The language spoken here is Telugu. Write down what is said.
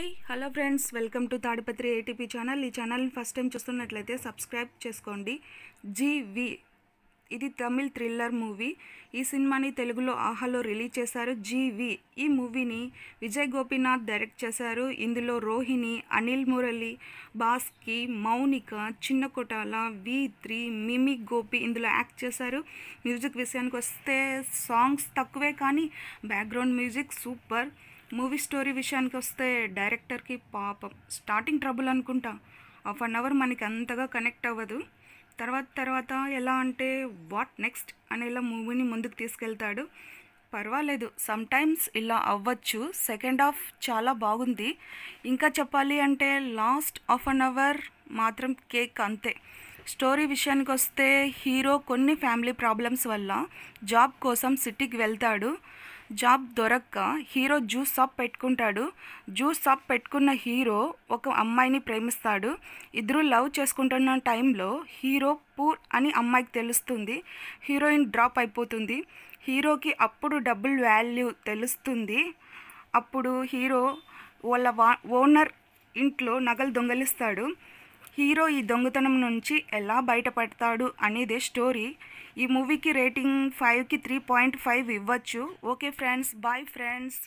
hi hello friends welcome to Tadipatri ATP channel ఈ ఛానల్ని ఫస్ట్ టైం చూస్తున్నట్లయితే సబ్స్క్రైబ్ చేసుకోండి జీవి ఇది తమిళ్ థ్రిల్లర్ మూవీ ఈ సినిమాని తెలుగులో ఆహాలో రిలీజ్ చేశారు జీవి ఈ మూవీని విజయ్ గోపీనాథ్ డైరెక్ట్ చేశారు ఇందులో రోహిణి అనిల్ మురళి బాస్కి మౌనిక చిన్న కొటాల వి త్రీ మిమి గోపి ఇందులో యాక్ట్ చేశారు మ్యూజిక్ విషయానికి వస్తే సాంగ్స్ తక్కువే కానీ background music super movie story విషయానికి వస్తే డైరెక్టర్కి పాపం స్టార్టింగ్ ట్రబుల్ అనుకుంటా హాఫ్ అన్ అవర్ మనకి అంతగా కనెక్ట్ అవ్వదు తర్వాత తర్వాత ఎలా అంటే వాట్ నెక్స్ట్ అనేలా మూవీని ముందుకు తీసుకెళ్తాడు పర్వాలేదు సమ్టైమ్స్ ఇలా అవ్వచ్చు సెకండ్ హాఫ్ చాలా బాగుంది ఇంకా చెప్పాలి అంటే లాస్ట్ హాఫ్ అన్ అవర్ మాత్రం కేక్ అంతే స్టోరీ విషయానికి వస్తే హీరో కొన్ని ఫ్యామిలీ ప్రాబ్లమ్స్ వల్ల జాబ్ కోసం సిటీకి వెళ్తాడు జాబ్ దొరక్క హీరో జ్యూస్ షాప్ పెట్టుకుంటాడు జ్యూస్ షాప్ పెట్టుకున్న హీరో ఒక అమ్మాయిని ప్రేమిస్తాడు ఇద్దరు లవ్ చేసుకుంటున్న టైంలో హీరో పూర్ అని అమ్మాయికి తెలుస్తుంది హీరోయిన్ డ్రాప్ అయిపోతుంది హీరోకి అప్పుడు డబుల్ వాల్యూ తెలుస్తుంది అప్పుడు హీరో వాళ్ళ వా ఓనర్ ఇంట్లో నగలు దొంగలిస్తాడు హీరో ఈ దొంగతనం నుంచి ఎలా బయటపడతాడు అనేది స్టోరీ ఈ మూవీకి రేటింగ్ ఫైవ్కి త్రీ పాయింట్ ఫైవ్ ఇవ్వచ్చు ఓకే ఫ్రెండ్స్ బాయ్ ఫ్రెండ్స్